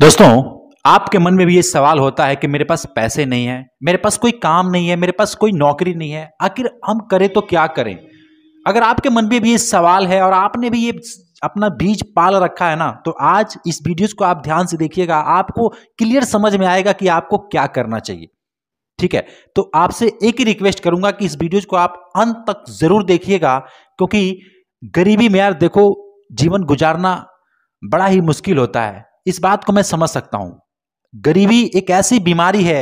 दोस्तों आपके मन में भी ये सवाल होता है कि मेरे पास पैसे नहीं है मेरे पास कोई काम नहीं है मेरे पास कोई नौकरी नहीं है आखिर हम करें तो क्या करें अगर आपके मन में भी ये सवाल है और आपने भी ये अपना बीज पाल रखा है ना तो आज इस वीडियोस को आप ध्यान से देखिएगा आपको क्लियर समझ में आएगा कि आपको क्या करना चाहिए ठीक है तो आपसे एक ही रिक्वेस्ट करूंगा कि इस वीडियोज को आप अंत तक जरूर देखिएगा क्योंकि गरीबी में यार देखो जीवन गुजारना बड़ा ही मुश्किल होता है इस बात को मैं समझ सकता हूं गरीबी एक ऐसी बीमारी है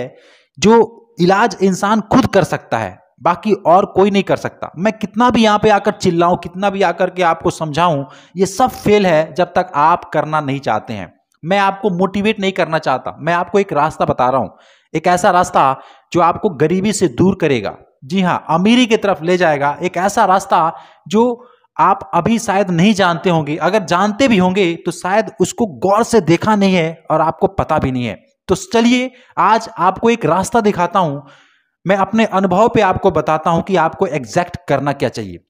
जो इलाज इंसान खुद कर सकता है बाकी और कोई नहीं कर सकता मैं कितना भी यहां पे आकर चिल्लाऊं कितना भी आकर के आपको समझाऊं ये सब फेल है जब तक आप करना नहीं चाहते हैं मैं आपको मोटिवेट नहीं करना चाहता मैं आपको एक रास्ता बता रहा हूं एक ऐसा रास्ता जो आपको गरीबी से दूर करेगा जी हाँ अमीरी की तरफ ले जाएगा एक ऐसा रास्ता जो आप अभी शायद नहीं जानते होंगे अगर जानते भी होंगे तो शायद उसको गौर से देखा नहीं है और आपको पता भी नहीं है तो चलिए आज आपको एक रास्ता दिखाता हूं मैं अपने अनुभव पे आपको बताता हूं कि आपको एग्जैक्ट करना क्या चाहिए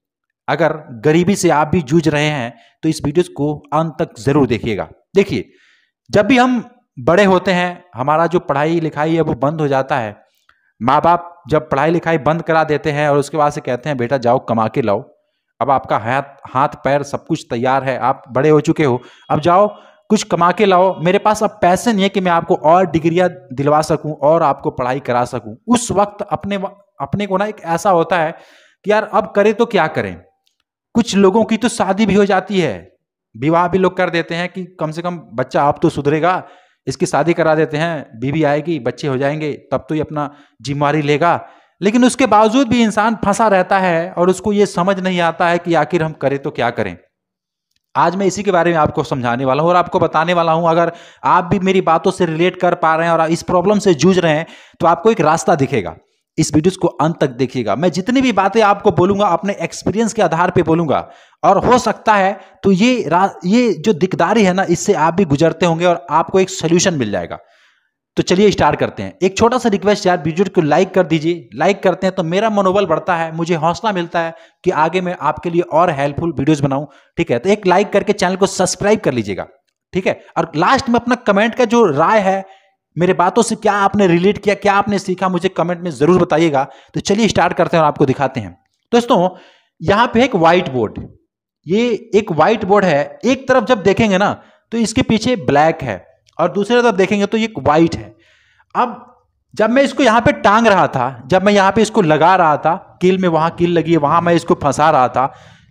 अगर गरीबी से आप भी जूझ रहे हैं तो इस वीडियो को अंत तक जरूर देखिएगा देखिए जब भी हम बड़े होते हैं हमारा जो पढ़ाई लिखाई है वो बंद हो जाता है माँ बाप जब पढ़ाई लिखाई बंद करा देते हैं और उसके बाद से कहते हैं बेटा जाओ कमा के लाओ अब आपका हाथ हाथ पैर सब कुछ तैयार है आप बड़े हो चुके हो अब जाओ कुछ कमा के लाओ मेरे पास अब पैसे नहीं है कि मैं आपको और डिग्रियां दिलवा सकूं और आपको पढ़ाई करा सकूं उस वक्त अपने अपने को ना एक ऐसा होता है कि यार अब करें तो क्या करें कुछ लोगों की तो शादी भी हो जाती है विवाह भी लोग कर देते हैं कि कम से कम बच्चा आप तो सुधरेगा इसकी शादी करा देते हैं बीवी आएगी बच्चे हो जाएंगे तब तो ये अपना जिम्मेवारी लेगा लेकिन उसके बावजूद भी इंसान फंसा रहता है और उसको ये समझ नहीं आता है कि आखिर हम करें तो क्या करें आज मैं इसी के बारे में आपको समझाने वाला हूँ और आपको बताने वाला हूँ अगर आप भी मेरी बातों से रिलेट कर पा रहे हैं और इस प्रॉब्लम से जूझ रहे हैं तो आपको एक रास्ता दिखेगा इस वीडियोस को अंत तक देखिएगा मैं जितनी भी बातें आपको बोलूंगा अपने एक्सपीरियंस के आधार पर बोलूंगा और हो सकता है तो ये ये जो दिकदारी है ना इससे आप भी गुजरते होंगे और आपको एक सोल्यूशन मिल जाएगा तो चलिए स्टार्ट करते हैं एक छोटा सा रिक्वेस्ट यार वीडियो को लाइक कर दीजिए लाइक करते हैं तो मेरा मनोबल बढ़ता है मुझे हौसला मिलता है कि आगे मैं आपके लिए और हेल्पफुल वीडियोस बनाऊं ठीक है तो एक लाइक करके चैनल को सब्सक्राइब कर लीजिएगा ठीक है और लास्ट में अपना कमेंट का जो राय है मेरे बातों से क्या आपने रिलेट किया क्या आपने सीखा मुझे कमेंट में जरूर बताइएगा तो चलिए स्टार्ट करते हैं और आपको दिखाते हैं दोस्तों यहाँ पे एक व्हाइट बोर्ड ये एक व्हाइट बोर्ड है एक तरफ जब देखेंगे ना तो इसके पीछे ब्लैक है और दूसरे तरफ देखेंगे तो ये वाइट है अब जब मैं इसको यहाँ पे टांग रहा था जब मैं यहाँ पे इसको लगा रहा था किल में वहाँ किल लगी है वहाँ मैं इसको फंसा रहा था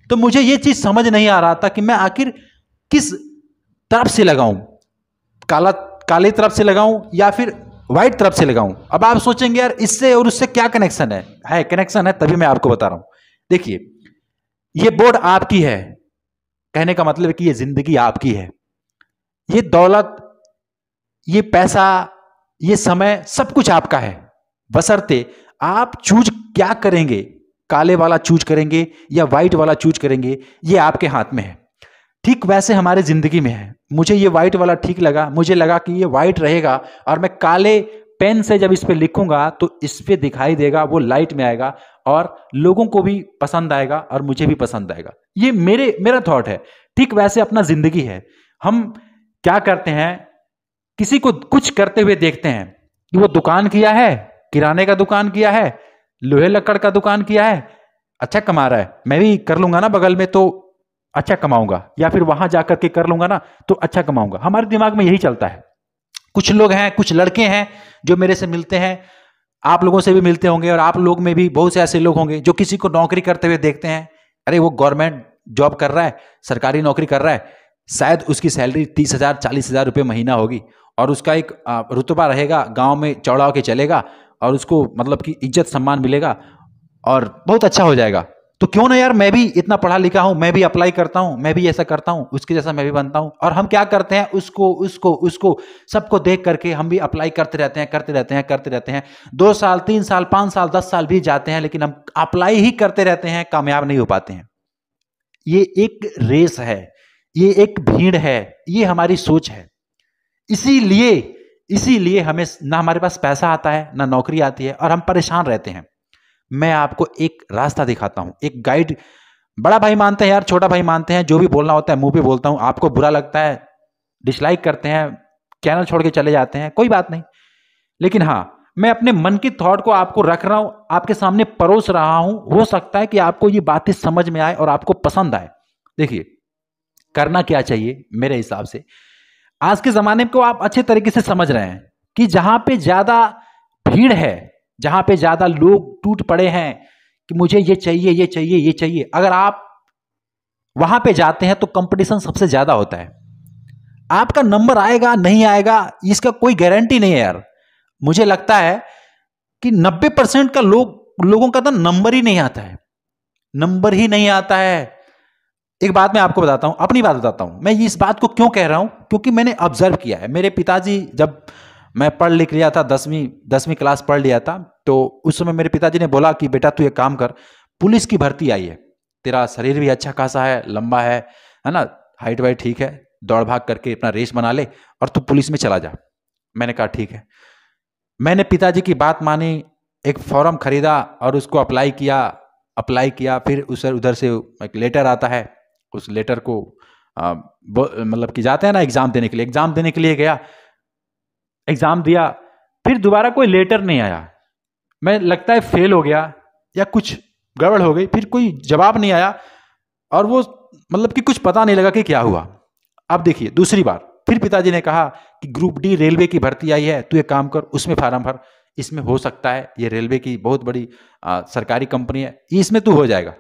तो मुझे ये चीज़ समझ नहीं आ रहा था कि मैं आखिर किस तरफ से लगाऊं काला काले तरफ से लगाऊं या फिर वाइट तरफ से लगाऊं अब आप सोचेंगे यार इससे और उससे क्या कनेक्शन है है कनेक्शन है तभी मैं आपको बता रहा हूं देखिए ये बोर्ड आपकी है कहने का मतलब है कि ये जिंदगी आपकी है ये दौलत ये पैसा ये समय सब कुछ आपका है बसरते आप चूज क्या करेंगे काले वाला चूज करेंगे या वाइट वाला चूज करेंगे ये आपके हाथ में है ठीक वैसे हमारे ज़िंदगी में है मुझे ये वाइट वाला ठीक लगा मुझे लगा कि ये वाइट रहेगा और मैं काले पेन से जब इस पर लिखूंगा तो इस पर दिखाई देगा वो लाइट में आएगा और लोगों को भी पसंद आएगा और मुझे भी पसंद आएगा ये मेरे मेरा थॉट है ठीक वैसे अपना ज़िंदगी है हम क्या करते हैं किसी को कुछ करते हुए देखते हैं कि वो दुकान किया है किराने का दुकान किया है लोहे लकड़ का दुकान किया है अच्छा कमा रहा है मैं भी कर लूंगा ना बगल में तो अच्छा कमाऊंगा या फिर वहां जाकर के कर लूंगा ना तो अच्छा कमाऊंगा हमारे दिमाग में यही चलता है कुछ लोग हैं कुछ लड़के हैं जो मेरे से मिलते हैं आप लोगों से भी मिलते होंगे और आप लोग में भी बहुत से ऐसे लोग होंगे जो किसी को नौकरी करते हुए देखते हैं अरे वो गवर्नमेंट जॉब कर रहा है सरकारी नौकरी कर रहा है शायद उसकी सैलरी तीस हजार चालीस हजार रुपये महीना होगी और उसका एक रुतबा रहेगा गांव में चौड़ा के चलेगा और उसको मतलब कि इज्जत सम्मान मिलेगा और बहुत अच्छा हो जाएगा तो क्यों ना यार मैं भी इतना पढ़ा लिखा हूं मैं भी अप्लाई करता हूं मैं भी ऐसा करता हूं उसके जैसा मैं भी बनता हूं और हम क्या करते हैं उसको उसको उसको सबको देख करके हम भी अप्लाई करते रहते हैं करते रहते हैं करते रहते हैं दो साल तीन साल पाँच साल दस साल भी जाते हैं लेकिन हम अप्लाई ही करते रहते हैं कामयाब नहीं हो पाते हैं ये एक रेस है ये एक भीड़ है ये हमारी सोच है इसीलिए इसीलिए हमें ना हमारे पास पैसा आता है ना नौकरी आती है और हम परेशान रहते हैं मैं आपको एक रास्ता दिखाता हूँ एक गाइड बड़ा भाई मानते हैं यार छोटा भाई मानते हैं जो भी बोलना होता है मुंह पे बोलता हूँ आपको बुरा लगता है डिसलाइक करते हैं चैनल छोड़ के चले जाते हैं कोई बात नहीं लेकिन हाँ मैं अपने मन की थॉट को आपको रख रहा हूँ आपके सामने परोस रहा हूँ हो सकता है कि आपको ये बातें समझ में आए और आपको पसंद आए देखिए करना क्या चाहिए मेरे हिसाब से आज के ज़माने को आप अच्छे तरीके से समझ रहे हैं कि जहां पे ज़्यादा भीड़ है जहां पे ज़्यादा लोग टूट पड़े हैं कि मुझे ये चाहिए ये चाहिए ये चाहिए अगर आप वहां पे जाते हैं तो कंपटीशन सबसे ज़्यादा होता है आपका नंबर आएगा नहीं आएगा इसका कोई गारंटी नहीं है यार मुझे लगता है कि 90 परसेंट का लोग लोगों का तो नंबर ही नहीं आता है नंबर ही नहीं आता है एक बात मैं आपको बताता हूँ अपनी बात बताता हूँ मैं इस बात को क्यों कह रहा हूँ क्योंकि मैंने ऑब्जर्व किया है मेरे पिताजी जब मैं पढ़ लिख लिया था दसवीं दसवीं क्लास पढ़ लिया था तो उस समय मेरे पिताजी ने बोला कि बेटा तू एक काम कर पुलिस की भर्ती आई है तेरा शरीर भी अच्छा खासा है लंबा है है ना हाइट वाइट ठीक है दौड़ भाग करके अपना रेस बना ले और तू पुलिस में चला जा मैंने कहा ठीक है मैंने पिताजी की बात मानी एक फॉर्म खरीदा और उसको अप्लाई किया अप्लाई किया फिर उसे उधर से एक लेटर आता है उस लेटर को मतलब कि जाते हैं ना एग्ज़ाम देने के लिए एग्ज़ाम देने के लिए गया एग्ज़ाम दिया फिर दोबारा कोई लेटर नहीं आया मैं लगता है फेल हो गया या कुछ गड़बड़ हो गई फिर कोई जवाब नहीं आया और वो मतलब कि कुछ पता नहीं लगा कि क्या हुआ अब देखिए दूसरी बार फिर पिताजी ने कहा कि ग्रुप डी रेलवे की भर्ती आई है तू एक काम कर उसमें फार्म भर इसमें हो सकता है ये रेलवे की बहुत बड़ी आ, सरकारी कंपनी है इसमें तू हो जाएगा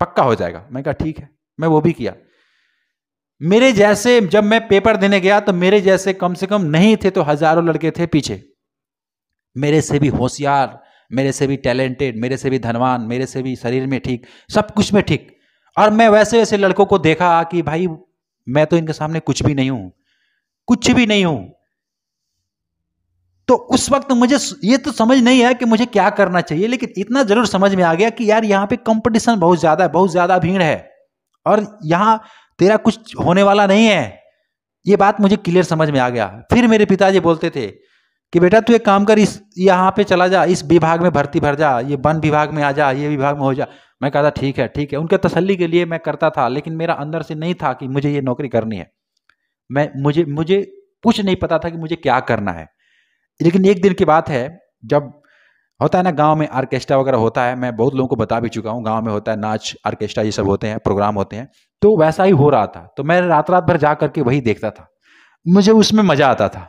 पक्का हो जाएगा मैं कहा ठीक है मैं वो भी किया मेरे जैसे जब मैं पेपर देने गया तो मेरे जैसे कम से कम नहीं थे तो हजारों लड़के थे पीछे मेरे से भी होशियार मेरे से भी टैलेंटेड मेरे से भी धनवान मेरे से भी शरीर में ठीक सब कुछ में ठीक और मैं वैसे वैसे लड़कों को देखा कि भाई मैं तो इनके सामने कुछ भी नहीं हूं कुछ भी नहीं हूं तो उस वक्त मुझे ये तो समझ नहीं है कि मुझे क्या करना चाहिए लेकिन इतना जरूर समझ में आ गया कि यार यहाँ पे कंपटीशन बहुत ज्यादा है बहुत ज्यादा भीड़ है और यहाँ तेरा कुछ होने वाला नहीं है ये बात मुझे क्लियर समझ में आ गया फिर मेरे पिताजी बोलते थे कि बेटा तू एक काम कर इस यहाँ पे चला जा इस विभाग में भर्ती भर जा ये वन विभाग में आ जा ये विभाग में हो जा मैं कहता ठीक है ठीक है उनके तसल्ली के लिए मैं करता था लेकिन मेरा अंदर से नहीं था कि मुझे ये नौकरी करनी है मैं मुझे मुझे कुछ नहीं पता था कि मुझे क्या करना है लेकिन एक दिन की बात है जब होता है ना गांव में आर्केस्ट्रा वगैरह होता है मैं बहुत लोगों को बता भी चुका हूँ गांव में होता है नाच आर्केस्ट्रा ये सब होते हैं प्रोग्राम होते हैं तो वैसा ही हो रहा था तो मैं रात रात भर जा करके वही देखता था मुझे उसमें मज़ा आता था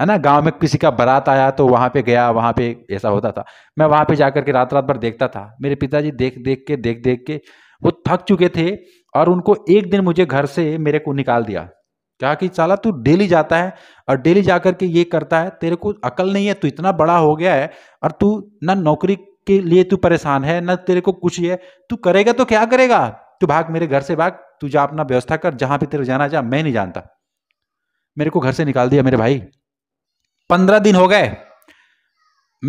है ना गांव में किसी का बारात आया तो वहाँ पे गया वहाँ पे ऐसा होता था मैं वहाँ पे जा के रात रात भर देखता था मेरे पिताजी देख देख के देख देख के वो थक चुके थे और उनको एक दिन मुझे घर से मेरे को निकाल दिया कहा कि साला तू डेली जाता है और डेली जा करके ये करता है तेरे को अकल नहीं है तू इतना बड़ा हो गया है और तू ना नौकरी के लिए तू परेशान है ना तेरे को कुछ है तू करेगा तो क्या करेगा तू भाग मेरे घर से भाग तू जा अपना व्यवस्था कर जहां भी तेरे जाना जा मैं नहीं जानता मेरे को घर से निकाल दिया मेरे भाई पंद्रह दिन हो गए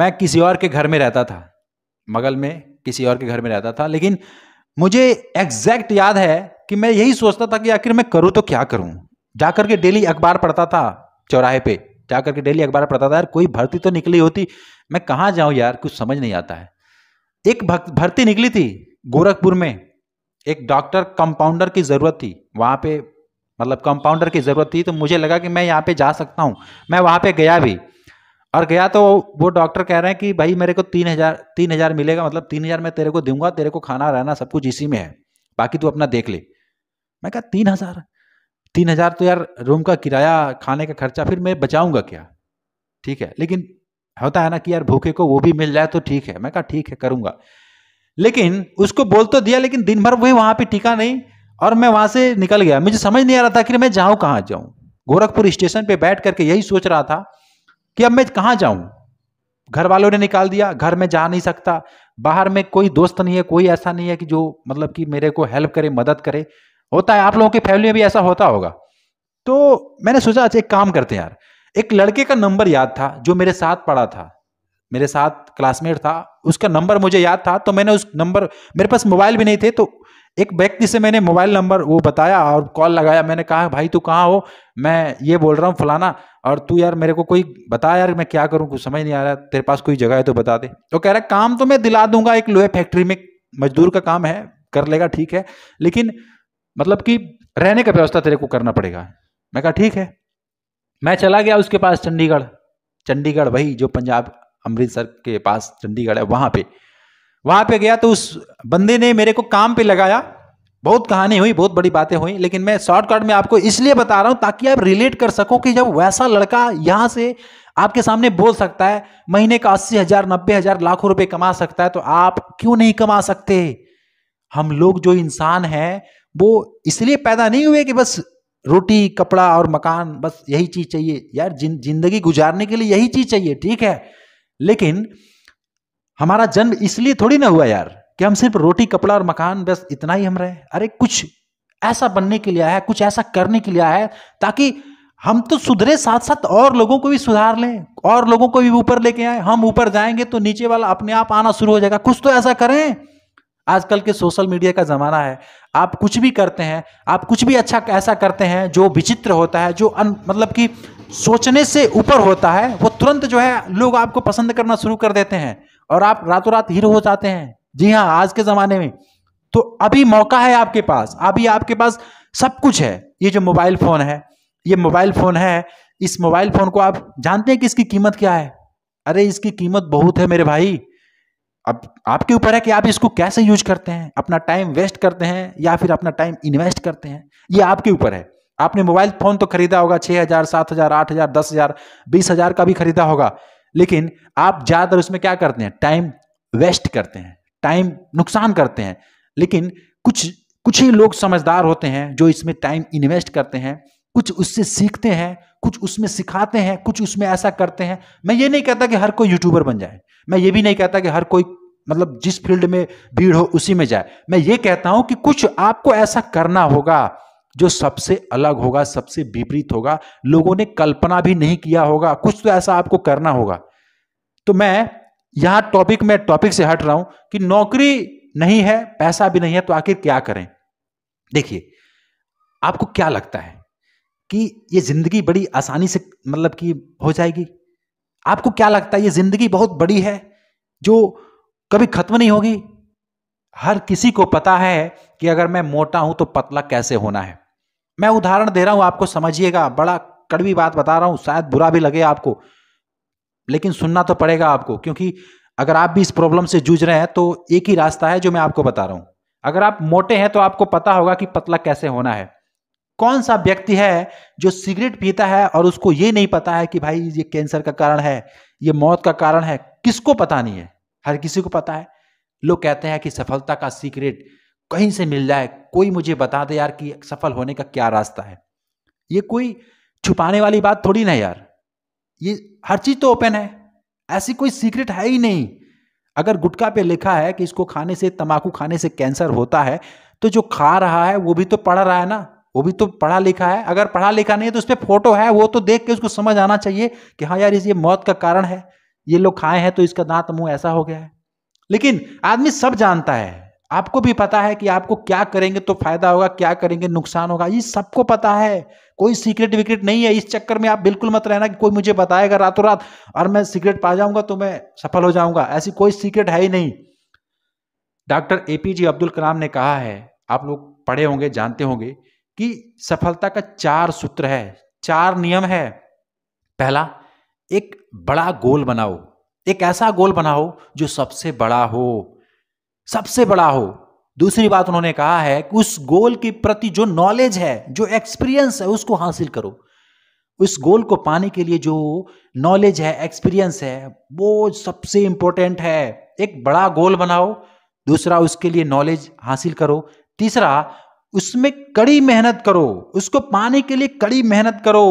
मैं किसी और के घर में रहता था मगल में किसी और के घर में रहता था लेकिन मुझे एग्जैक्ट याद है कि मैं यही सोचता था कि आखिर मैं करूं तो क्या करूं जाकर के डेली अखबार पढ़ता था चौराहे पे जाकर के डेली अखबार पढ़ता था यार कोई भर्ती तो निकली होती मैं कहाँ जाऊँ यार कुछ समझ नहीं आता है एक भर्ती निकली थी गोरखपुर में एक डॉक्टर कंपाउंडर की ज़रूरत थी वहाँ पे मतलब कंपाउंडर की ज़रूरत थी तो मुझे लगा कि मैं यहाँ पे जा सकता हूँ मैं वहाँ पे गया भी और गया तो वो डॉक्टर कह रहे हैं कि भाई मेरे को तीन हज़ार तीन हज़ार मिलेगा मतलब तीन हज़ार मैं तेरे को दूंगा तेरे को खाना रहना सब कुछ इसी में है बाकी तू अपना देख ले मैं कहा तीन हज़ार तीन हजार तो यार रूम का किराया खाने का खर्चा फिर मैं बचाऊंगा क्या ठीक है लेकिन होता है ना कि यार भूखे को वो भी मिल जाए तो ठीक है मैं कहा ठीक है करूंगा लेकिन उसको बोल तो दिया लेकिन दिन भर वही वहां पे टिका नहीं और मैं वहां से निकल गया मुझे समझ नहीं आ रहा था कि मैं जाऊं कहां जाऊं गोरखपुर स्टेशन पे बैठ करके यही सोच रहा था कि अब मैं कहां जाऊं घर वालों ने निकाल दिया घर में जा नहीं सकता बाहर में कोई दोस्त नहीं है कोई ऐसा नहीं है कि जो मतलब कि मेरे को हेल्प करे मदद करे होता है आप लोगों की फैमिली में भी ऐसा होता होगा तो मैंने सोचा अच्छा एक काम करते हैं यार एक लड़के का नंबर याद था जो मेरे साथ पढ़ा था मेरे साथ क्लासमेट था उसका नंबर मुझे याद था तो मैंने उस नंबर मेरे पास मोबाइल भी नहीं थे तो एक व्यक्ति से मैंने मोबाइल नंबर वो बताया और कॉल लगाया मैंने कहा भाई तू कहाँ हो मैं ये बोल रहा हूँ फलाना और तू यार मेरे को कोई बता यार मैं क्या करूँ कुछ समझ नहीं आ रहा तेरे पास कोई जगह है तो बता दे तो कह रहा काम तो मैं दिला दूंगा एक लोहे फैक्ट्री में मजदूर का काम है कर लेगा ठीक है लेकिन मतलब कि रहने का व्यवस्था तेरे को करना पड़ेगा मैं कहा ठीक है मैं चला गया उसके पास चंडीगढ़ चंडीगढ़ वही जो पंजाब अमृतसर के पास चंडीगढ़ है वहां पे वहां पे गया तो उस बंदे ने मेरे को काम पे लगाया बहुत कहानी हुई बहुत बड़ी बातें हुई लेकिन मैं शॉर्टकट में आपको इसलिए बता रहा हूं ताकि आप रिलेट कर सको कि जब वैसा लड़का यहां से आपके सामने बोल सकता है महीने का अस्सी हज़ार नब्बे हज़ार लाखों रुपए कमा सकता है तो आप क्यों नहीं कमा सकते हम लोग जो इंसान हैं वो इसलिए पैदा नहीं हुए कि बस रोटी कपड़ा और मकान बस यही चीज चाहिए यार जिन जिंदगी गुजारने के लिए यही चीज चाहिए ठीक है लेकिन हमारा जन्म इसलिए थोड़ी ना हुआ यार कि हम सिर्फ रोटी कपड़ा और मकान बस इतना ही हम रहे अरे कुछ ऐसा बनने के लिए आया है कुछ ऐसा करने के लिए आया है ताकि हम तो सुधरे साथ साथ और लोगों को भी सुधार लें और लोगों को भी ऊपर लेके आए हम ऊपर जाएंगे तो नीचे वाला अपने आप आना शुरू हो जाएगा कुछ तो ऐसा करें आजकल के सोशल मीडिया का ज़माना है आप कुछ भी करते हैं आप कुछ भी अच्छा ऐसा करते हैं जो विचित्र होता है जो अन मतलब कि सोचने से ऊपर होता है वो तुरंत जो है लोग आपको पसंद करना शुरू कर देते हैं और आप रातों रात हीरो हो जाते हैं जी हाँ आज के ज़माने में तो अभी मौका है आपके पास अभी आपके पास सब कुछ है ये जो मोबाइल फ़ोन है ये मोबाइल फ़ोन है इस मोबाइल फ़ोन को आप जानते हैं कि इसकी कीमत क्या है अरे इसकी कीमत बहुत है मेरे भाई अब आपके ऊपर है कि आप इसको कैसे यूज करते हैं अपना टाइम वेस्ट करते हैं या फिर अपना टाइम इन्वेस्ट करते हैं ये आपके ऊपर है आपने मोबाइल फोन तो खरीदा होगा छह हजार सात हजार आठ हजार दस हजार बीस हजार का भी खरीदा होगा लेकिन आप ज़्यादातर उसमें क्या करते हैं टाइम वेस्ट करते हैं टाइम नुकसान करते हैं लेकिन कुछ कुछ ही लोग समझदार होते हैं जो इसमें टाइम इन्वेस्ट करते हैं कुछ उससे सीखते हैं कुछ उसमें सिखाते हैं कुछ उसमें ऐसा करते हैं मैं ये नहीं कहता कि हर कोई यूट्यूबर बन जाए मैं ये भी नहीं कहता कि हर कोई मतलब जिस फील्ड में भीड़ हो उसी में जाए मैं ये कहता हूं कि कुछ आपको ऐसा करना होगा जो सबसे अलग होगा सबसे विपरीत होगा लोगों ने कल्पना भी नहीं किया होगा कुछ तो ऐसा आपको करना होगा तो मैं यहां टॉपिक में टॉपिक से हट रहा हूं कि नौकरी नहीं है पैसा भी नहीं है तो आखिर क्या करें देखिए आपको क्या लगता है कि ये जिंदगी बड़ी आसानी से मतलब कि हो जाएगी आपको क्या लगता है ये जिंदगी बहुत बड़ी है जो कभी खत्म नहीं होगी हर किसी को पता है कि अगर मैं मोटा हूं तो पतला कैसे होना है मैं उदाहरण दे रहा हूं आपको समझिएगा बड़ा कड़वी बात बता रहा हूं शायद बुरा भी लगे आपको लेकिन सुनना तो पड़ेगा आपको क्योंकि अगर आप भी इस प्रॉब्लम से जूझ रहे हैं तो एक ही रास्ता है जो मैं आपको बता रहा हूं अगर आप मोटे हैं तो आपको पता होगा कि पतला कैसे होना है कौन सा व्यक्ति है जो सिगरेट पीता है और उसको ये नहीं पता है कि भाई ये कैंसर का कारण है ये मौत का कारण है किसको पता नहीं है हर किसी को पता है लोग कहते हैं कि सफलता का सीक्रेट कहीं से मिल जाए कोई मुझे बता दे यार कि सफल होने का क्या रास्ता है ये कोई छुपाने वाली बात थोड़ी ना यार ये हर चीज़ तो ओपन है ऐसी कोई सीक्रेट है ही नहीं अगर गुटखा पे लिखा है कि इसको खाने से तंबाकू खाने से कैंसर होता है तो जो खा रहा है वो भी तो पढ़ रहा है ना वो भी तो पढ़ा लिखा है अगर पढ़ा लिखा नहीं है तो उस पर फोटो है वो तो देख के उसको समझ आना चाहिए कि हाँ यार ये मौत का कारण है ये लोग खाए हैं तो इसका दांत मुंह ऐसा हो गया है लेकिन आदमी सब जानता है आपको भी पता है कि आपको क्या करेंगे तो फायदा होगा क्या करेंगे नुकसान होगा ये सबको पता है कोई सीक्रेट विक्रेट नहीं है इस चक्कर में आप बिल्कुल मत रहना कि कोई मुझे बताएगा रातों रात और मैं सीक्रेट पा जाऊंगा तो मैं सफल हो जाऊंगा ऐसी कोई सीक्रेट है ही नहीं doctor A P J Abdul Kalam ने कहा है आप लोग पढ़े होंगे जानते होंगे कि सफलता का चार सूत्र है चार नियम है पहला एक बड़ा गोल बनाओ एक ऐसा गोल बनाओ जो सबसे बड़ा हो सबसे बड़ा हो दूसरी बात उन्होंने कहा है कि उस गोल के प्रति जो नॉलेज है जो एक्सपीरियंस है उसको हासिल करो उस गोल को पाने के लिए जो नॉलेज है एक्सपीरियंस है वो सबसे इंपॉर्टेंट है एक बड़ा गोल बनाओ दूसरा उसके लिए नॉलेज हासिल करो तीसरा उसमें कड़ी मेहनत करो उसको पाने के लिए कड़ी मेहनत करो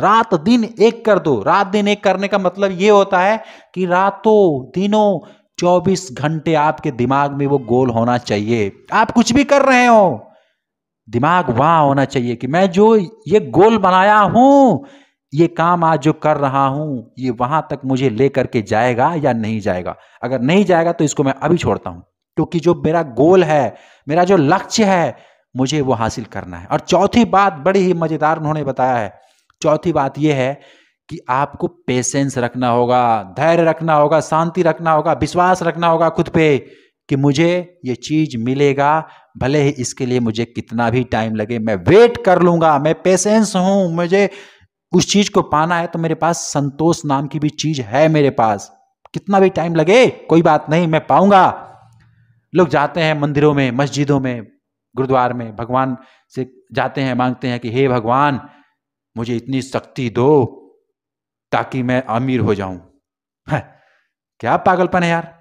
रात दिन एक कर दो रात दिन एक करने का मतलब ये होता है कि रातों दिनों 24 घंटे आपके दिमाग में वो गोल होना चाहिए आप कुछ भी कर रहे हो दिमाग वहां होना चाहिए कि मैं जो ये गोल बनाया हूं ये काम आज जो कर रहा हूं ये वहां तक मुझे लेकर के जाएगा या नहीं जाएगा अगर नहीं जाएगा तो इसको मैं अभी छोड़ता हूं क्योंकि जो मेरा गोल है मेरा जो लक्ष्य है मुझे वो हासिल करना है और चौथी बात बड़ी ही मज़ेदार उन्होंने बताया है चौथी बात यह है कि आपको पेशेंस रखना होगा धैर्य रखना होगा शांति रखना होगा विश्वास रखना होगा खुद पे कि मुझे ये चीज़ मिलेगा भले ही इसके लिए मुझे कितना भी टाइम लगे मैं वेट कर लूँगा मैं पेशेंस हूँ मुझे उस चीज़ को पाना है तो मेरे पास संतोष नाम की भी चीज़ है मेरे पास कितना भी टाइम लगे कोई बात नहीं मैं पाऊंगा लोग जाते हैं मंदिरों में मस्जिदों में गुरुद्वार में भगवान से जाते हैं मांगते हैं कि हे भगवान मुझे इतनी शक्ति दो ताकि मैं अमीर हो जाऊं क्या पागलपन है यार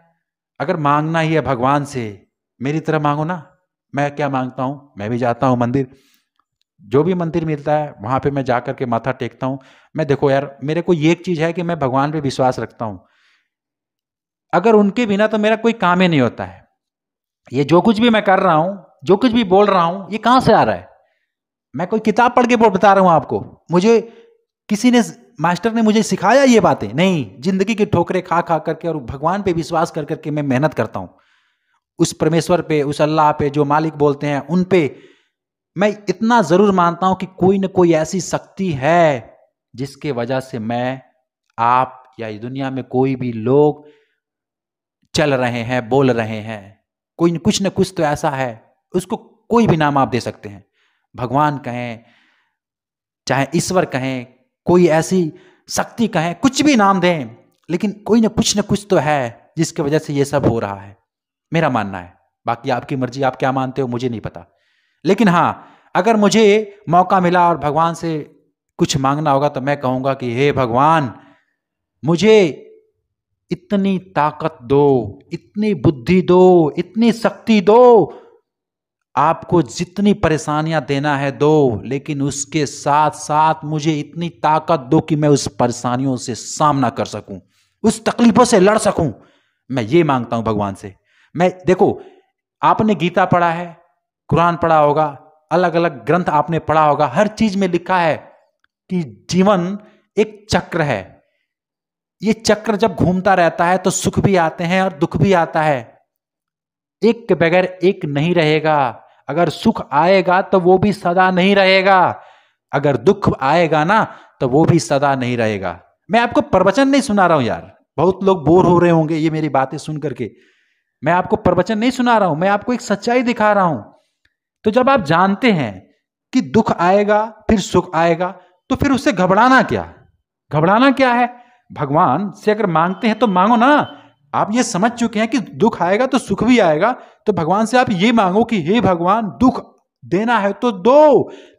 अगर मांगना ही है भगवान से मेरी तरह मांगो ना मैं क्या मांगता हूं मैं भी जाता हूं मंदिर जो भी मंदिर मिलता है वहां पे मैं जाकर के माथा टेकता हूं मैं देखो यार मेरे को ये एक चीज है कि मैं भगवान पे विश्वास रखता हूं अगर उनके बिना तो मेरा कोई काम ही नहीं होता है ये जो कुछ भी मैं कर रहा हूं जो कुछ भी बोल रहा हूं ये कहाँ से आ रहा है मैं कोई किताब पढ़ के बता रहा हूं आपको मुझे किसी ने मास्टर ने मुझे सिखाया ये बातें नहीं जिंदगी के ठोकरे खा खा करके और भगवान पे विश्वास कर करके मैं मेहनत करता हूँ उस परमेश्वर पे उस अल्लाह पे जो मालिक बोलते हैं उन पे मैं इतना ज़रूर मानता हूं कि कोई ना कोई ऐसी शक्ति है जिसके वजह से मैं आप या इस दुनिया में कोई भी लोग चल रहे हैं बोल रहे हैं कोई न कुछ न कुछ तो ऐसा है उसको कोई भी नाम आप दे सकते हैं भगवान कहें चाहे ईश्वर कहें कोई ऐसी शक्ति कहें कुछ भी नाम दें लेकिन कोई ना कुछ ना कुछ तो है जिसकी वजह से ये सब हो रहा है मेरा मानना है बाकी आपकी मर्जी आप क्या मानते हो मुझे नहीं पता लेकिन हाँ अगर मुझे मौका मिला और भगवान से कुछ मांगना होगा तो मैं कहूँगा कि हे भगवान मुझे इतनी ताकत दो इतनी बुद्धि दो इतनी शक्ति दो आपको जितनी परेशानियां देना है दो लेकिन उसके साथ साथ मुझे इतनी ताकत दो कि मैं उस परेशानियों से सामना कर सकूं उस तकलीफों से लड़ सकूं मैं ये मांगता हूं भगवान से मैं देखो आपने गीता पढ़ा है कुरान पढ़ा होगा अलग अलग ग्रंथ आपने पढ़ा होगा हर चीज में लिखा है कि जीवन एक चक्र है ये चक्र जब घूमता रहता है तो सुख भी आते हैं और दुख भी आता है एक के बगैर एक नहीं रहेगा अगर सुख आएगा तो वो भी सदा नहीं रहेगा अगर दुख आएगा ना तो वो भी सदा नहीं रहेगा मैं आपको प्रवचन नहीं सुना रहा हूं यार बहुत लोग बोर हो रहे होंगे ये मेरी बातें सुन करके मैं आपको प्रवचन नहीं सुना रहा हूं मैं आपको एक सच्चाई दिखा रहा हूं तो जब आप जानते हैं कि दुख आएगा फिर सुख आएगा तो फिर उससे घबराना क्या घबराना क्या है भगवान से अगर मांगते हैं तो मांगो ना आप ये समझ चुके हैं कि दुख आएगा तो सुख भी आएगा तो भगवान से आप ये मांगो कि हे भगवान दुख देना है तो दो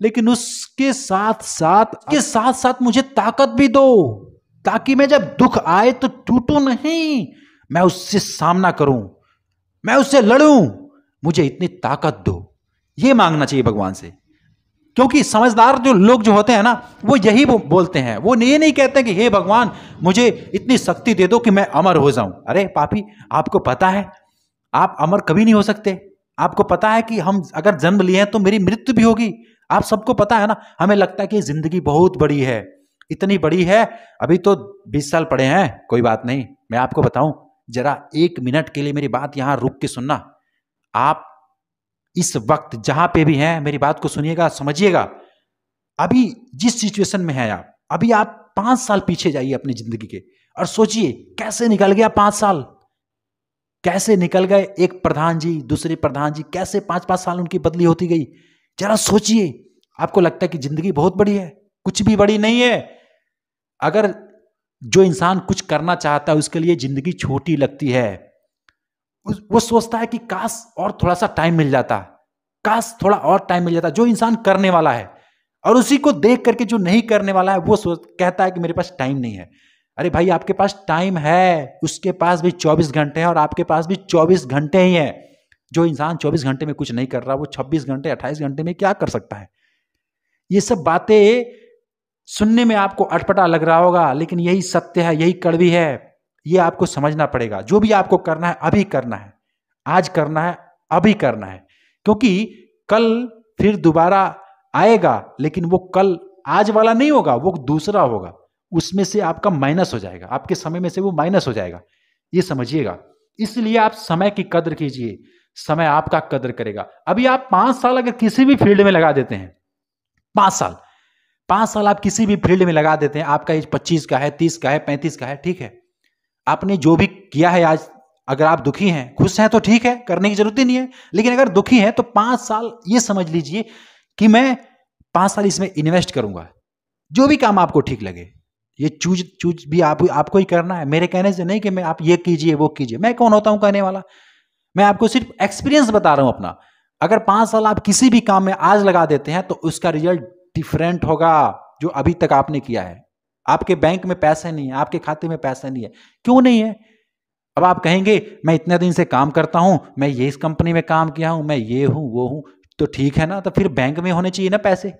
लेकिन उसके साथ साथ के साथ साथ मुझे ताकत भी दो ताकि मैं जब दुख आए तो टूटू नहीं मैं उससे सामना करूं मैं उससे लड़ूं मुझे इतनी ताकत दो ये मांगना चाहिए भगवान से क्योंकि समझदार जो लोग जो होते हैं ना वो यही वो बोलते हैं वो ये नहीं कहते कि हे भगवान मुझे इतनी शक्ति दे दो कि मैं अमर हो जाऊं अरे पापी आपको पता है आप अमर कभी नहीं हो सकते आपको पता है कि हम अगर जन्म लिए हैं तो मेरी मृत्यु भी होगी आप सबको पता है ना हमें लगता है कि जिंदगी बहुत बड़ी है इतनी बड़ी है अभी तो बीस साल पड़े हैं कोई बात नहीं मैं आपको बताऊं जरा एक मिनट के लिए मेरी बात यहाँ रुक के सुनना आप इस वक्त जहां पे भी हैं मेरी बात को सुनिएगा समझिएगा अभी जिस सिचुएशन में हैं आप अभी आप पांच साल पीछे जाइए अपनी जिंदगी के और सोचिए कैसे निकल गया पांच साल कैसे निकल गए एक प्रधान जी दूसरे प्रधान जी कैसे पांच पांच साल उनकी बदली होती गई जरा सोचिए आपको लगता है कि जिंदगी बहुत बड़ी है कुछ भी बड़ी नहीं है अगर जो इंसान कुछ करना चाहता है उसके लिए जिंदगी छोटी लगती है वो सोचता है कि काश और थोड़ा सा टाइम मिल जाता काश थोड़ा और टाइम मिल जाता जो इंसान करने वाला है और उसी को देख करके जो नहीं करने वाला है वो सोच कहता है कि मेरे पास टाइम नहीं है अरे भाई आपके पास टाइम है उसके पास भी 24 घंटे हैं और आपके पास भी 24 घंटे ही हैं जो इंसान 24 घंटे में कुछ नहीं कर रहा वो 26 घंटे 28 घंटे में क्या कर सकता है ये सब बातें सुनने में आपको अटपटा लग रहा होगा लेकिन यही सत्य है यही कड़वी है ये आपको समझना पड़ेगा जो भी आपको करना है अभी करना है आज करना है अभी करना है क्योंकि कल फिर दोबारा आएगा लेकिन वो कल आज वाला नहीं होगा वो दूसरा होगा उसमें से आपका माइनस हो जाएगा आपके समय में से वो माइनस हो जाएगा ये समझिएगा इसलिए आप समय की कदर कीजिए समय आपका कदर करेगा अभी आप पांच साल अगर किसी भी फील्ड में लगा देते हैं पांच साल पांच साल आप किसी भी फील्ड में लगा देते हैं आपका एज पच्चीस का है तीस का है पैंतीस का है ठीक है आपने जो भी किया है आज अगर आप दुखी हैं खुश हैं तो ठीक है करने की जरूरत ही नहीं है लेकिन अगर दुखी हैं तो पांच साल ये समझ लीजिए कि मैं पांच साल इसमें इन्वेस्ट करूंगा जो भी काम आपको ठीक लगे ये चूज चूज भी आप आपको ही करना है मेरे कहने से नहीं कि मैं आप ये कीजिए वो कीजिए मैं कौन होता हूं कहने वाला मैं आपको सिर्फ एक्सपीरियंस बता रहा हूं अपना अगर पांच साल आप किसी भी काम में आज लगा देते हैं तो उसका रिजल्ट डिफरेंट होगा जो अभी तक आपने किया है आपके बैंक में पैसे नहीं है आपके खाते में पैसा नहीं है क्यों नहीं है अब आप कहेंगे मैं इतने दिन से काम करता हूं मैं ये इस कंपनी में काम किया हूं मैं ये हूं वो हूं तो ठीक है ना तो फिर बैंक में होने चाहिए ना पैसे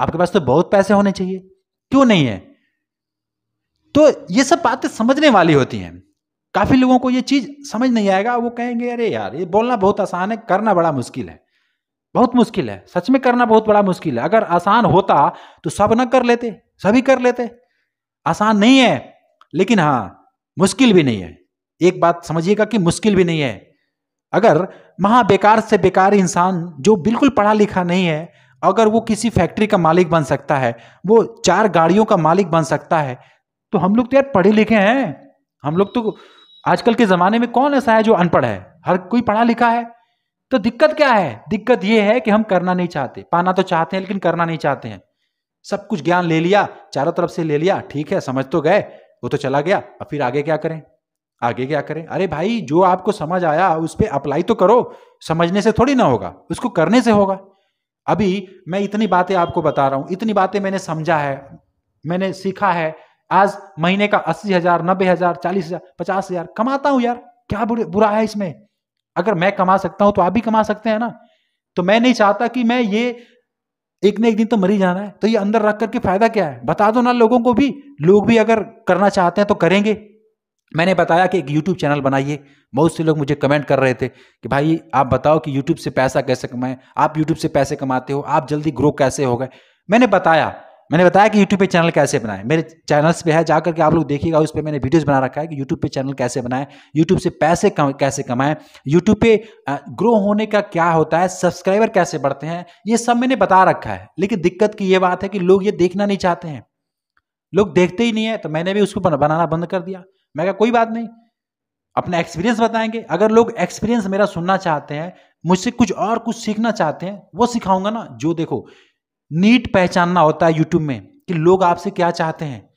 आपके पास तो बहुत पैसे होने चाहिए क्यों नहीं है तो ये सब बातें समझने वाली होती हैं काफ़ी लोगों को ये चीज़ समझ नहीं आएगा वो कहेंगे अरे यार ये बोलना बहुत आसान है करना बड़ा मुश्किल है बहुत मुश्किल है सच में करना बहुत बड़ा मुश्किल है अगर आसान होता तो सब ना कर लेते सभी कर लेते आसान नहीं है लेकिन हाँ मुश्किल भी नहीं है एक बात समझिएगा कि मुश्किल भी नहीं है अगर महा बेकार से बेकार इंसान जो बिल्कुल पढ़ा लिखा नहीं है अगर वो किसी फैक्ट्री का मालिक बन सकता है वो चार गाड़ियों का मालिक बन सकता है तो हम लोग तो यार पढ़े लिखे हैं हम लोग तो आजकल के ज़माने में कौन ऐसा है जो अनपढ़ है हर कोई पढ़ा लिखा है तो दिक्कत क्या है दिक्कत ये है कि हम करना नहीं चाहते पाना तो चाहते हैं लेकिन करना नहीं चाहते हैं सब कुछ ज्ञान ले लिया चारों तरफ से ले लिया ठीक है समझ तो गए वो तो चला गया अब फिर आगे क्या करें आगे क्या करें अरे भाई जो आपको समझ आया उस पर अप्लाई तो करो समझने से थोड़ी ना होगा उसको करने से होगा अभी मैं इतनी बातें आपको बता रहा हूँ इतनी बातें मैंने समझा है मैंने सीखा है आज महीने का अस्सी हजार नब्बे हजार चालीस हजार पचास हजार कमाता हूँ यार क्या बुरा है इसमें अगर मैं कमा सकता हूं तो आप भी कमा सकते हैं ना तो मैं नहीं चाहता कि मैं ये एक ना एक दिन तो मर ही जाना है तो ये अंदर रख करके फायदा क्या है बता दो ना लोगों को भी लोग भी अगर करना चाहते हैं तो करेंगे मैंने बताया कि एक यूट्यूब चैनल बनाइए बहुत से लोग मुझे कमेंट कर रहे थे कि भाई आप बताओ कि यूट्यूब से पैसा कैसे कमाएं आप यूट्यूब से पैसे कमाते हो आप जल्दी ग्रो कैसे हो गए मैंने बताया मैंने बताया कि यूट्यूब पे चैनल कैसे बनाएं मेरे चैनल्स पे है जाकर के आप लोग देखिएगा उस पर मैंने वीडियोस बना रखा है कि यूट्यूब पे चैनल कैसे बनाएं यूट्यूब से पैसे कम, कैसे कमाएं यूट्यूब पे ग्रो होने का क्या होता है सब्सक्राइबर कैसे बढ़ते हैं ये सब मैंने बता रखा है लेकिन दिक्कत की ये बात है कि लोग ये देखना नहीं चाहते हैं लोग देखते ही नहीं है तो मैंने भी उसको बनाना बंद कर दिया मैं कहा कोई बात नहीं अपना एक्सपीरियंस बताएंगे अगर लोग एक्सपीरियंस मेरा सुनना चाहते हैं मुझसे कुछ और कुछ सीखना चाहते हैं वो सिखाऊंगा ना जो देखो नीट पहचानना होता है यूट्यूब में कि लोग आपसे क्या चाहते हैं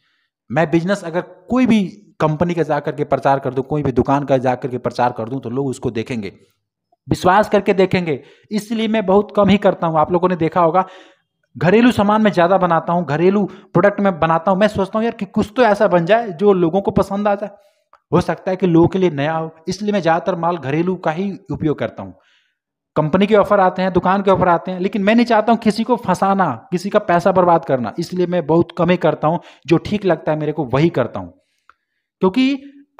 मैं बिजनेस अगर कोई भी कंपनी का जा करके प्रचार कर दूं कोई भी दुकान का जा करके प्रचार कर दूं तो लोग उसको देखेंगे विश्वास करके देखेंगे इसलिए मैं बहुत कम ही करता हूं आप लोगों ने देखा होगा घरेलू सामान में ज़्यादा बनाता हूँ घरेलू प्रोडक्ट में बनाता हूँ मैं सोचता हूँ यार कि कुछ तो ऐसा बन जाए जो लोगों को पसंद आ जाए हो सकता है कि लोगों के लिए नया हो इसलिए मैं ज़्यादातर माल घरेलू का ही उपयोग करता हूँ कंपनी के ऑफर आते हैं दुकान के ऑफर आते हैं लेकिन मैं नहीं चाहता हूँ किसी को फंसाना किसी का पैसा बर्बाद करना इसलिए मैं बहुत कम ही करता हूँ जो ठीक लगता है मेरे को वही करता हूँ क्योंकि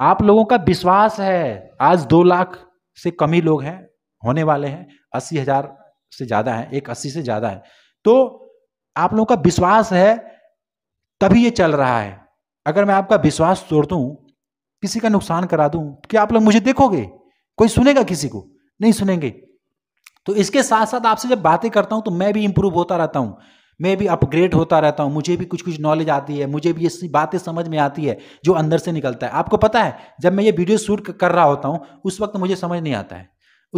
आप लोगों का विश्वास है आज दो लाख से कम ही लोग हैं होने वाले हैं अस्सी हजार से ज़्यादा है एक अस्सी से ज़्यादा है तो आप लोगों का विश्वास है तभी ये चल रहा है अगर मैं आपका विश्वास तोड़ दू किसी का नुकसान करा दूँ तो कि आप लोग मुझे देखोगे कोई सुनेगा किसी को नहीं सुनेंगे तो इसके साथ साथ आपसे जब बातें करता हूँ तो मैं भी इम्प्रूव होता रहता हूँ मैं भी अपग्रेड होता रहता हूँ मुझे भी कुछ कुछ नॉलेज आती है मुझे भी ये बातें समझ में आती है जो अंदर से निकलता है आपको पता है जब मैं ये वीडियो शूट कर रहा होता हूँ उस वक्त मुझे समझ नहीं आता है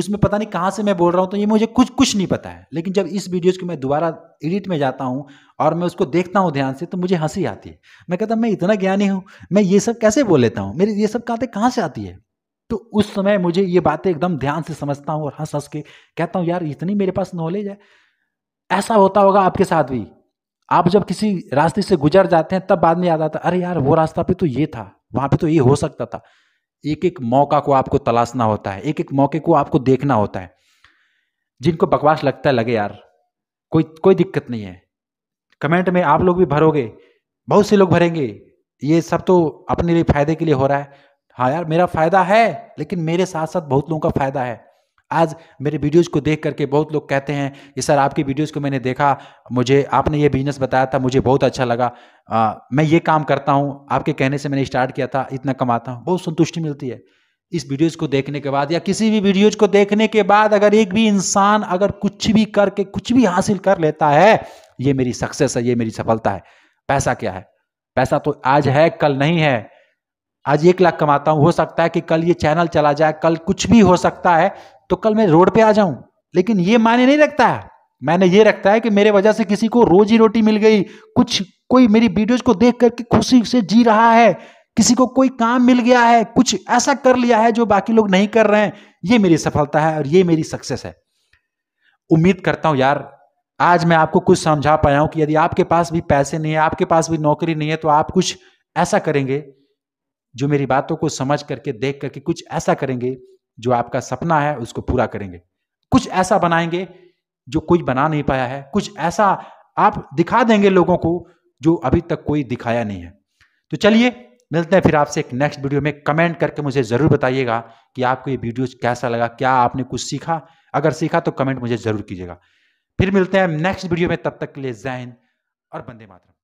उसमें पता नहीं कहाँ से मैं बोल रहा हूँ तो ये मुझे कुछ कुछ नहीं पता है लेकिन जब इस वीडियोज़ को मैं दोबारा एडिट में जाता हूँ और मैं उसको देखता हूँ ध्यान से तो मुझे हंसी आती है मैं कहता मैं इतना ज्ञानी हूँ मैं ये सब कैसे बोल लेता हूँ मेरी ये सब कहाते कहाँ से आती है तो उस समय मुझे ये बातें एकदम ध्यान से समझता हूँ और हंस हंस के कहता हूँ यार इतनी मेरे पास नॉलेज है ऐसा होता होगा आपके साथ भी आप जब किसी रास्ते से गुजर जाते हैं तब बाद में याद आता अरे यार वो रास्ता पे तो ये था वहां पे तो ये हो सकता था एक एक मौका को आपको तलाशना होता है एक एक मौके को आपको देखना होता है जिनको बकवास लगता है लगे यार कोई कोई दिक्कत नहीं है कमेंट में आप लोग भी भरोगे बहुत से लोग भरेंगे ये सब तो अपने लिए फायदे के लिए हो रहा है हाँ यार मेरा फ़ायदा है लेकिन मेरे साथ साथ बहुत लोगों का फ़ायदा है आज मेरे वीडियोज़ को देख करके बहुत लोग कहते हैं कि सर आपकी वीडियोज़ को मैंने देखा मुझे आपने ये बिजनेस बताया था मुझे बहुत अच्छा लगा आ, मैं ये काम करता हूँ आपके कहने से मैंने स्टार्ट किया था इतना कमाता हूँ बहुत संतुष्टि मिलती है इस वीडियोज को देखने के बाद या किसी भी वीडियोज को देखने के बाद अगर एक भी इंसान अगर कुछ भी करके कुछ भी हासिल कर लेता है ये मेरी सक्सेस है ये मेरी सफलता है पैसा क्या है पैसा तो आज है कल नहीं है आज एक लाख कमाता हूँ हो सकता है कि कल ये चैनल चला जाए कल कुछ भी हो सकता है तो कल मैं रोड पे आ जाऊं लेकिन ये मायने नहीं रखता है मैंने ये रखता है कि मेरे वजह से किसी को रोजी रोटी मिल गई कुछ कोई मेरी वीडियोज को देख करके खुशी से जी रहा है किसी को कोई काम मिल गया है कुछ ऐसा कर लिया है जो बाकी लोग नहीं कर रहे हैं ये मेरी सफलता है और ये मेरी सक्सेस है उम्मीद करता हूं यार आज मैं आपको कुछ समझा पाया हूं कि यदि आपके पास भी पैसे नहीं है आपके पास भी नौकरी नहीं है तो आप कुछ ऐसा करेंगे जो मेरी बातों को समझ करके देख करके कुछ ऐसा करेंगे जो आपका सपना है उसको पूरा करेंगे कुछ ऐसा बनाएंगे जो कोई बना नहीं पाया है कुछ ऐसा आप दिखा देंगे लोगों को जो अभी तक कोई दिखाया नहीं है तो चलिए मिलते हैं फिर आपसे एक नेक्स्ट वीडियो में कमेंट करके मुझे ज़रूर बताइएगा कि आपको ये वीडियो कैसा लगा क्या आपने कुछ सीखा अगर सीखा तो कमेंट मुझे ज़रूर कीजिएगा फिर मिलते हैं नेक्स्ट वीडियो में तब तक के लिए जैन और बंदे मातरम